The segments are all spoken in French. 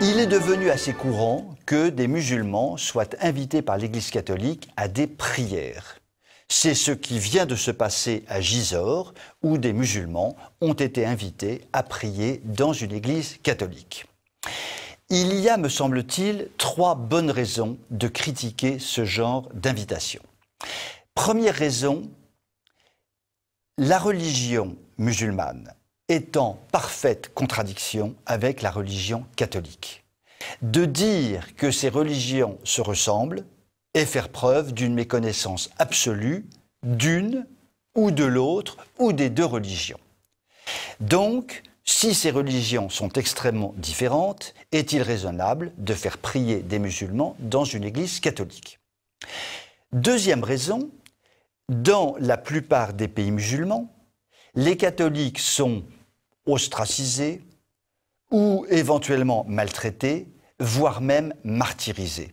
Il est devenu assez courant que des musulmans soient invités par l'Église catholique à des prières. C'est ce qui vient de se passer à Gisors, où des musulmans ont été invités à prier dans une église catholique. Il y a, me semble-t-il, trois bonnes raisons de critiquer ce genre d'invitation. Première raison, la religion musulmane est en parfaite contradiction avec la religion catholique. De dire que ces religions se ressemblent est faire preuve d'une méconnaissance absolue d'une ou de l'autre ou des deux religions. Donc, si ces religions sont extrêmement différentes, est-il raisonnable de faire prier des musulmans dans une église catholique Deuxième raison, dans la plupart des pays musulmans, les catholiques sont ostracisés ou éventuellement maltraités, voire même martyrisés.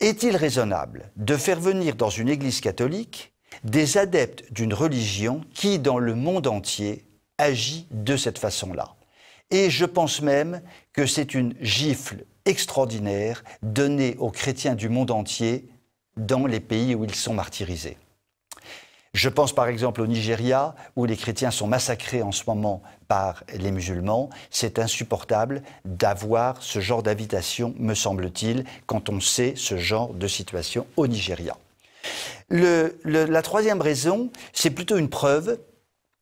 Est-il raisonnable de faire venir dans une Église catholique des adeptes d'une religion qui, dans le monde entier, agit de cette façon-là Et je pense même que c'est une gifle extraordinaire donnée aux chrétiens du monde entier dans les pays où ils sont martyrisés. Je pense par exemple au Nigeria, où les chrétiens sont massacrés en ce moment par les musulmans. C'est insupportable d'avoir ce genre d'invitation, me semble-t-il, quand on sait ce genre de situation au Nigeria. la troisième raison, c'est plutôt une preuve,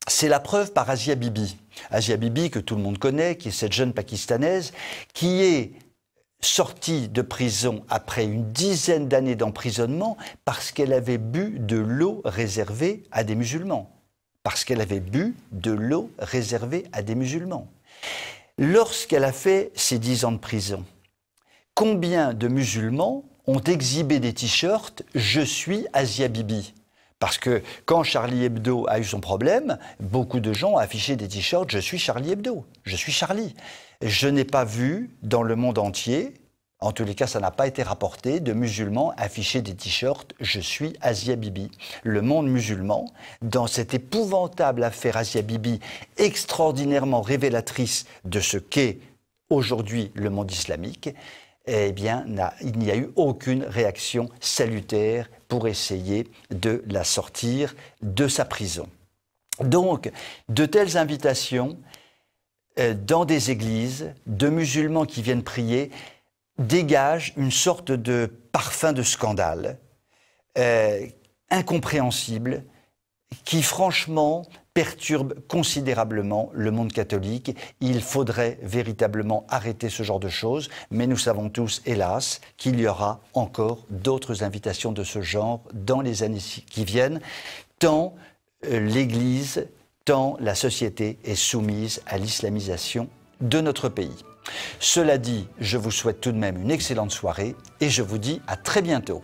c'est la preuve par Asia Bibi. Asia Bibi, que tout le monde connaît, qui est cette jeune pakistanaise, qui est sortie de prison après une dizaine d'années d'emprisonnement parce qu'elle avait bu de l'eau réservée à des musulmans. Parce qu'elle avait bu de l'eau réservée à des musulmans. Lorsqu'elle a fait ses dix ans de prison, combien de musulmans ont exhibé des t-shirts Je suis Asia Bibi parce que quand Charlie Hebdo a eu son problème, beaucoup de gens affiché des t-shirts Je suis Charlie Hebdo, je suis Charlie. Je n'ai pas vu dans le monde entier, en tous les cas ça n'a pas été rapporté, de musulmans afficher des t-shirts Je suis Asia Bibi. Le monde musulman, dans cette épouvantable affaire Asia Bibi, extraordinairement révélatrice de ce qu'est aujourd'hui le monde islamique, eh bien, il n'y a eu aucune réaction salutaire pour essayer de la sortir de sa prison. Donc, de telles invitations euh, dans des églises, de musulmans qui viennent prier, dégagent une sorte de parfum de scandale euh, incompréhensible qui, franchement, perturbe considérablement le monde catholique. Il faudrait véritablement arrêter ce genre de choses, mais nous savons tous, hélas, qu'il y aura encore d'autres invitations de ce genre dans les années qui viennent, tant euh, l'Église, tant la société est soumise à l'islamisation de notre pays. Cela dit, je vous souhaite tout de même une excellente soirée et je vous dis à très bientôt.